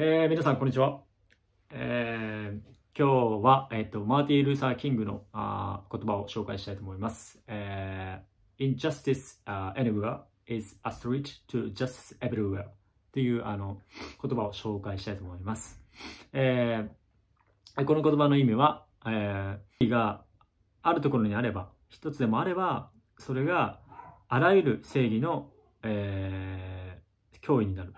えー、皆さん、こんにちは。えー、今日は、えっ、ー、と、マーティン・ルーサー・キングのあ言葉を紹介したいと思います。えー、Injustice、anywhere is a street to justice everywhere っていうあの言葉を紹介したいと思います。えー、この言葉の意味は、えー、があるところにあれば、一つでもあれば、それがあらゆる正義の、えー、脅威になる。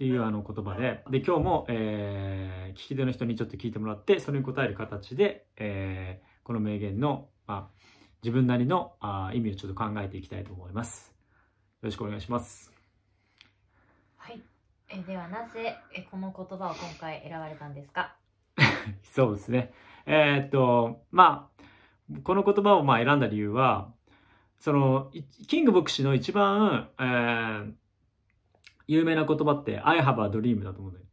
っていうあの言葉で、で、今日も、えー、聞き手の人にちょっと聞いてもらって、それに答える形で、えー、この名言の、まあ、自分なりのあ意味をちょっと考えていきたいと思います。よろしくお願いします。はい。えではなぜえこの言葉を今回選ばれたんですか そうですね。えー、っと、まあ、この言葉をまあ選んだ理由は、その、キング牧師の一番、えー、有名な言葉って I have a dream だと思うんだよ。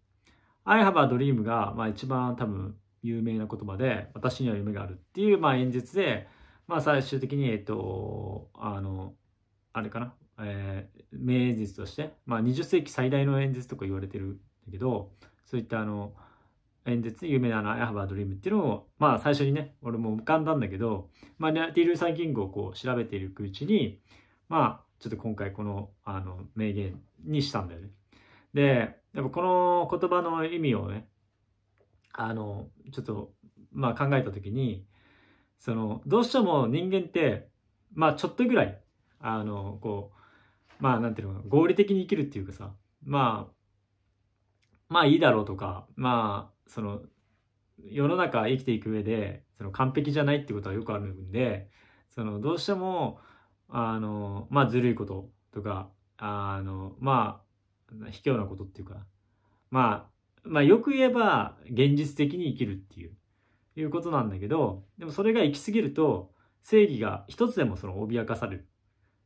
I have a dream が、まあ、一番多分有名な言葉で、私には夢があるっていう、まあ、演説で、まあ、最終的に、えっと、あの、あれかな、えー、名演説として、まあ、20世紀最大の演説とか言われてるんだけど、そういったあの、演説で有名なあの I have a dream っていうのを、まあ、最初にね、俺も浮かんだんだけど、まあ、ね、ティル・サイ・キングをこう調べていくうちに、まあ、ちょっと今回このあの名言にしたんだよね。で、やっぱこの言葉の意味をね、あの、ちょっと、まあ考えた時に、その、どうしても人間って、まあちょっとぐらい、あの、こう、まあなんていうのか合理的に生きるっていうかさ、まあ、まあいいだろうとか、まあ、その、世の中生きていく上で、その完璧じゃないってことはよくあるんで、その、どうしても、あの、まあ、ずるいこととか、あの、まあ、卑怯なことっていうか、まあ、まあ、よく言えば、現実的に生きるっていう、いうことなんだけど、でもそれが行き過ぎると、正義が一つでもその脅かされる。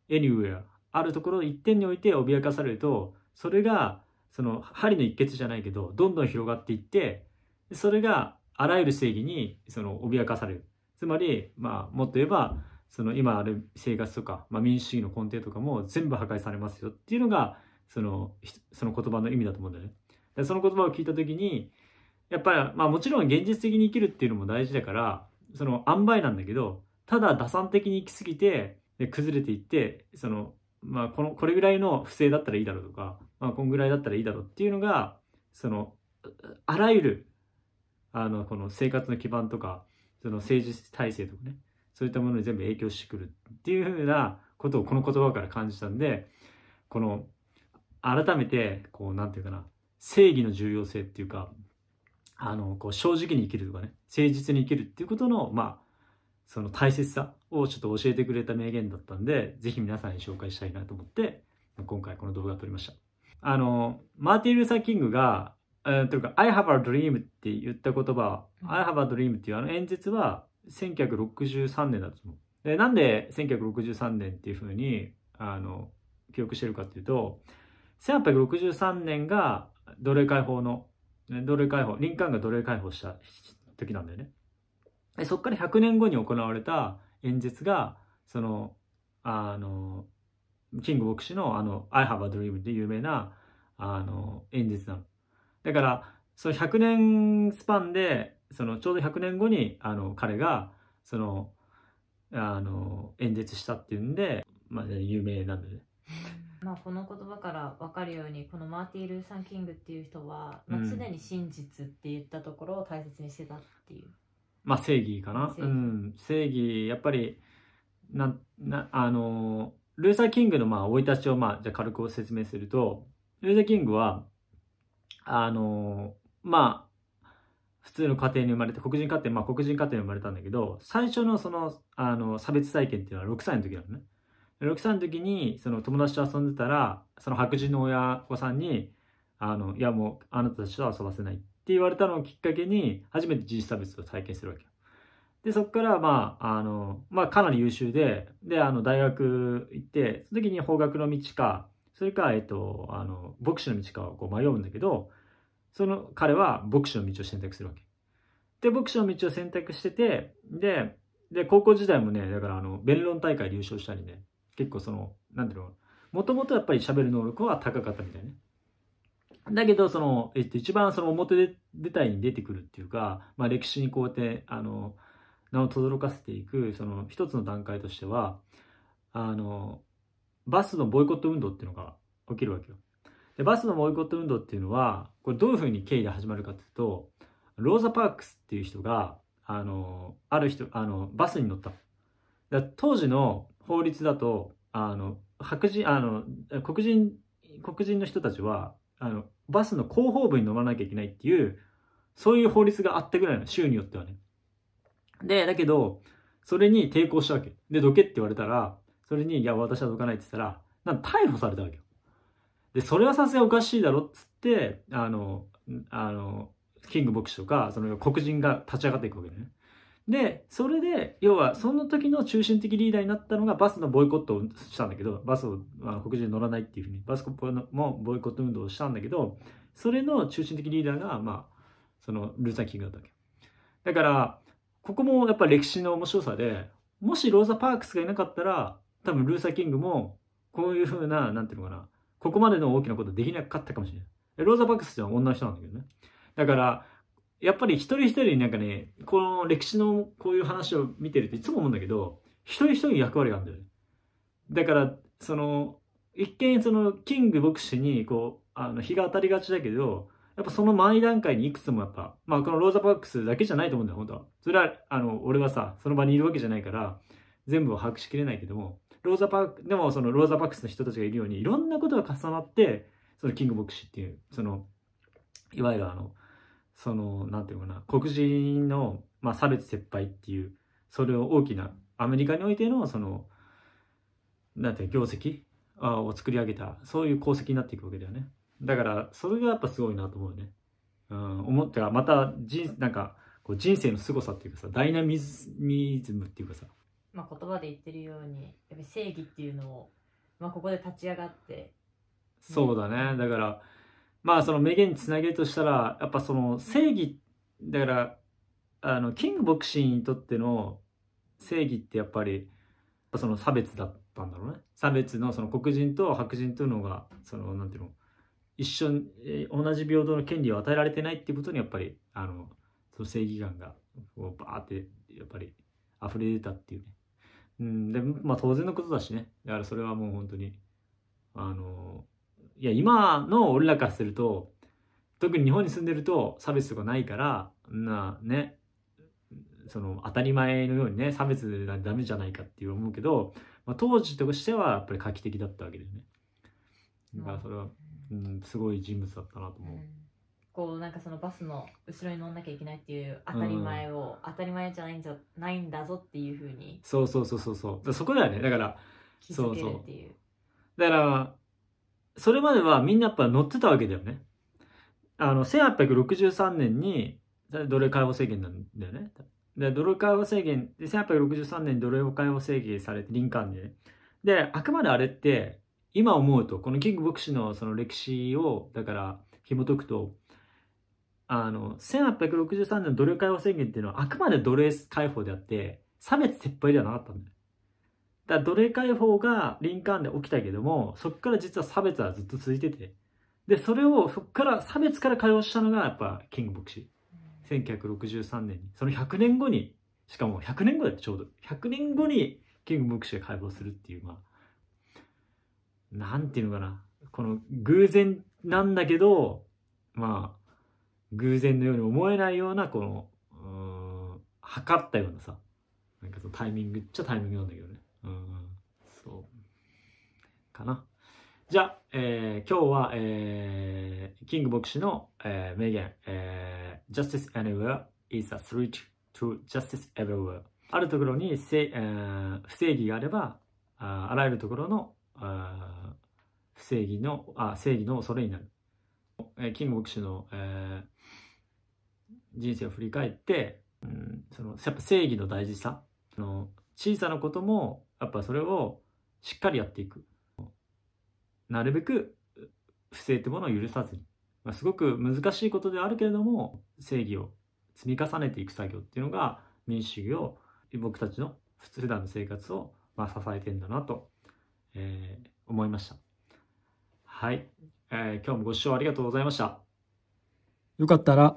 anywhere、あるところ一点において脅かされると、それが、その、針の一血じゃないけど、どんどん広がっていって、それがあらゆる正義にその脅かされるつまり、まあ、もっと言えばその今ある生活とか、まあ、民主主義の根底とかも全部破壊されますよっていうのがそのその言葉の意味だと思うんだよね。でその言葉を聞いた時にやっぱり、まあ、もちろん現実的に生きるっていうのも大事だからその塩梅なんだけどただ打算的に行き過ぎてで崩れていってその、まあ、このこれぐらいの不正だったらいいだろうとか、まあ、こんぐらいだったらいいだろうっていうのがそのあらゆるあのこの生活の基盤とかその政治体制とかねそういったものに全部影響してくるっていうふうなことをこの言葉から感じたんでこの改めてこう何て言うかな正義の重要性っていうかあのこう正直に生きるとかね誠実に生きるっていうことのまあその大切さをちょっと教えてくれた名言だったんで是非皆さんに紹介したいなと思って今回この動画を撮りました。あのマーティン・ルーサー・キングが、えー、というか「I have a dream」って言った言葉「I have a dream」っていうあの演説は1963年だと思う。で、なんで1963年っていうふうに、あの、記憶してるかっていうと、1863年が奴隷解放の、奴隷解放、林間が奴隷解放した時なんだよね。でそこから100年後に行われた演説が、その、あの、キング牧師のあの、I have a dream で有名な、あの、演説なの。だから、その100年スパンでそのちょうど100年後にあの彼がそのあの演説したっていうんで、まあ、有名なんでね。まあこの言葉から分かるようにこのマーティー・ルーサン・キングっていう人は、まあ、常に真実って言ったところを大切にしてたっていう、うん、まあ正義かなうん、正義やっぱりななあのルーサー・キングのまあ生い立ちをまあじゃ軽く説明するとルーサー・キングはあのまあ普通の家庭に生まれて黒人家庭まあ黒人家庭に生まれたんだけど最初のそのあの差別体験っていうのは6歳の時なのね6歳の時にその友達と遊んでたらその白人の親子さんにあのいやもうあなたたちとは遊ばせないって言われたのをきっかけに初めて人種差別を体験するわけでそこからまああの、まあ、かなり優秀でであの大学行ってその時に法学の道かそれか、えっと、あの牧師の道かをこう迷うんだけどその彼は牧師の道を選択するわけ。で、牧師の道を選択してて、で、で、高校時代もね、だからあの、弁論大会で優勝したりね、結構その、なんていうの、もともとやっぱり喋る能力は高かったみたいね。だけど、その、えっと、一番その表で舞台に出てくるっていうか、まあ歴史にこうやって、あの、名を轟かせていく、その一つの段階としては、あの、バスのボイコット運動っていうのが起きるわけよ。でバスのボイコット運動っていうのはこれどういうふうに経緯で始まるかっていうとローザ・パークスっていう人があのある人あのバスに乗った当時の法律だとあの白人あの黒人黒人の人たちはあのバスの後方部に乗らなきゃいけないっていうそういう法律があったぐらいの州によってはねでだけどそれに抵抗したわけでどけって言われたらそれに「いや私はどかない」って言ったらなん逮捕されたわけよで、それはさすがおかしいだろっつって、あの、あの、キング牧師とか、その黒人が立ち上がっていくわけね。で、それで、要は、その時の中心的リーダーになったのが、バスのボイコットをしたんだけど、バスをあの黒人に乗らないっていうふうに、バスもボイコット運動をしたんだけど、それの中心的リーダーが、まあ、そのルーザー・キングだったわけ。だから、ここもやっぱ歴史の面白さで、もしローザ・パークスがいなかったら、多分ルーサー・キングも、こういうふうな、なんていうのかな、ここまでの大きなことできなかったかもしれない。ローザ・パックスって女の人なんだけどね。だから、やっぱり一人一人なんかね、この歴史のこういう話を見てるといつも思うんだけど、一人一人役割があるんだよね。だから、その、一見そのキング牧師にこう、あの、日が当たりがちだけど、やっぱその前段階にいくつもやっぱ、まあこのローザ・パックスだけじゃないと思うんだよ、本当は。それは、あの、俺はさ、その場にいるわけじゃないから、全部を把握しきれないけども、ローザパでもそのローザパックスの人たちがいるようにいろんなことが重なってそのキング牧師っていうそのいわゆるあのそのなんていうかな黒人の、まあ、差別撤廃っていうそれを大きなアメリカにおいてのそのなんていう業績を作り上げたそういう功績になっていくわけだよねだからそれがやっぱすごいなと思うね、うん、思ってまた人なんかこう人生の凄さっていうかさダイナミズムっていうかさまあ、言葉で言ってるようにやっぱり正義っていうのを、まあ、ここで立ち上がって、ね、そうだねだからまあその名言につなげるとしたらやっぱその正義だからあのキングボクシーにとっての正義ってやっぱりその差別だったんだろうね差別のその黒人と白人というのがそのなんていうの一緒に同じ平等の権利を与えられてないっていうことにやっぱりあのその正義感がこうバーってやっぱり溢れ出たっていうねうん、でまあ当然のことだしねだからそれはもう本当にあのいや今の俺らからすると特に日本に住んでると差別とかないからなねその当たり前のようにね差別がダメじゃないかっていう思うけど、まあ、当時としてはやっぱり画期的だったわけだよねだからそれは、うん、すごい人物だったなと思う。こうなんかそのバスの後ろに乗んなきゃいけないっていう当たり前を、当たり前じゃないんじゃないんだぞっていうふうにそうそうそうそうそうそこだよねだから気づけるっていうだからそれまではみんなやっぱ乗ってたわけだよねあの1863年に奴隷解放制限なんだよねで奴隷解放制限で1863年に奴隷解放制限されて林間で、ね、であくまであれって今思うとこのキング牧師のその歴史をだから紐解くとあの、1863年の奴隷解放宣言っていうのはあくまで奴隷解放であって、差別撤廃ではなかったんだよ。だから奴隷解放が林間で起きたけども、そこから実は差別はずっと続いてて、で、それを、そこから、差別から解放したのが、やっぱ、キング牧師。1963年に、その100年後に、しかも100年後だよ、ちょうど。100年後に、キング牧師が解放するっていう、まあ、なんていうのかな。この、偶然なんだけど、まあ、偶然のように思えないようなこのうん測ったようなさなんかそのタイミングっちゃタイミングなんだけどねうんそうかなじゃあ、えー、今日は、えー、キング牧師の、えー、名言、えー、Justice anywhere is a threat to justice everywhere あるところにせ、えー、不正義があればああらゆるところのあ不正義のあ正義の恐れになるえ牧師の、えー、人生を振り返って、うん、そのやっぱ正義の大事さその小さなこともやっぱそれをしっかりやっていくなるべく不正ってものを許さずに、まあ、すごく難しいことではあるけれども正義を積み重ねていく作業っていうのが民主主義を僕たちの普通段の生活をまあ支えてんだなと、えー、思いました。はいえー、今日もご視聴ありがとうございました。よかったら、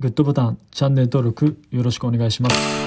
グッドボタン、チャンネル登録よろしくお願いします。